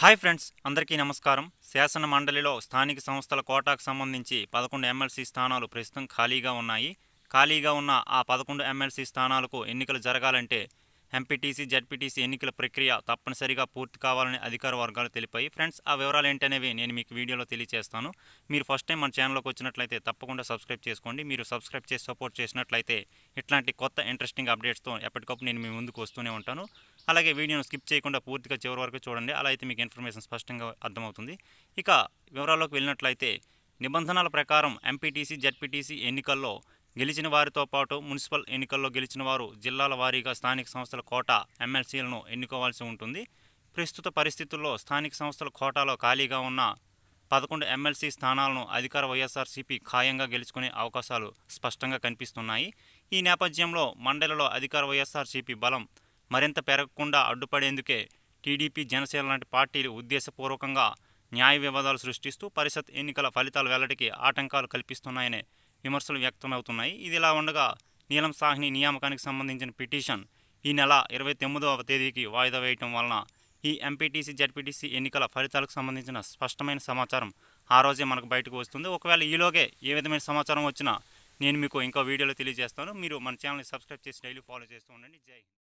hi friends అందరికీ నమస్కారం శాసన మండలిలో స్థానిక సంస్థల కోటాకు సంబంధించి పదకొండు ఎమ్మెల్సీ స్థానాలు ప్రస్తుతం ఖాళీగా ఉన్నాయి ఖాళీగా ఉన్న ఆ పదకొండు ఎమ్మెల్సీ స్థానాలకు ఎన్నికలు జరగాలంటే ఎంపీటీసీ జడ్పీటీసీ ఎన్నికల ప్రక్రియ తప్పనిసరిగా పూర్తి కావాలని అధికార వర్గాలు తెలిపాయి ఫ్రెండ్స్ ఆ వివరాలు ఏంటనేవి నేను మీకు వీడియోలో తెలియజేస్తాను మీరు ఫస్ట్ టైం మన ఛానల్లోకి వచ్చినట్లయితే తప్పకుండా సబ్స్క్రైబ్ చేసుకోండి మీరు సబ్స్క్రైబ్ చేసి సపోర్ట్ చేసినట్లయితే ఇట్లాంటి కొత్త ఇంట్రెస్టింగ్ అప్డేట్స్తో ఎప్పటికప్పుడు నేను మీ ముందుకు వస్తూనే ఉంటాను అలాగే వీడియోను స్కిప్ చేయకుండా పూర్తిగా చివరి వరకు చూడండి అలా అయితే మీకు ఇన్ఫర్మేషన్ స్పష్టంగా అర్థమవుతుంది ఇక వివరాల్లోకి వెళ్ళినట్లయితే నిబంధనల ప్రకారం ఎంపీటీసీ జడ్పీటీసీ ఎన్నికల్లో గెలిచిన వారితో పాటు మున్సిపల్ ఎన్నికల్లో గెలిచిన వారు జిల్లాల వారీగా స్థానిక సంస్థల కోటా ఎమ్మెల్సీలను ఎన్నుకోవాల్సి ఉంటుంది ప్రస్తుత పరిస్థితుల్లో స్థానిక సంస్థల కోటాలో ఖాళీగా ఉన్న పదకొండు ఎమ్మెల్సీ స్థానాలను అధికార వైఎస్ఆర్సీపీ ఖాయంగా గెలుచుకునే అవకాశాలు స్పష్టంగా కనిపిస్తున్నాయి ఈ నేపథ్యంలో మండలిలో అధికార వైఎస్ఆర్సీపీ బలం మరింత పెరగకుండా అడ్డుపడేందుకే టీడీపీ జనసేన లాంటి పార్టీలు ఉద్దేశపూర్వకంగా న్యాయ వివాదాలు సృష్టిస్తూ పరిషత్ ఎన్నికల ఫలితాల వెల్లడికి ఆటంకాలు కల్పిస్తున్నాయనే విమర్శలు వ్యక్తమవుతున్నాయి ఇది ఇలా ఉండగా నీలం సాహ్ని నియామకానికి సంబంధించిన పిటిషన్ ఈ నెల ఇరవై తొమ్మిదవ తేదీకి వాయిదా వేయటం వలన ఈ ఎంపీటీసీ జడ్పీటీసీ ఎన్నికల ఫలితాలకు సంబంధించిన స్పష్టమైన సమాచారం ఆ రోజే మనకు బయటకు వస్తుంది ఒకవేళ ఈలోగే ఏ విధమైన సమాచారం వచ్చినా నేను మీకు ఇంకో వీడియోలో తెలియజేస్తాను మీరు మన ఛానల్ని సబ్స్క్రైబ్ చేసి డైలీ ఫాలో చేస్తూ ఉండండి జై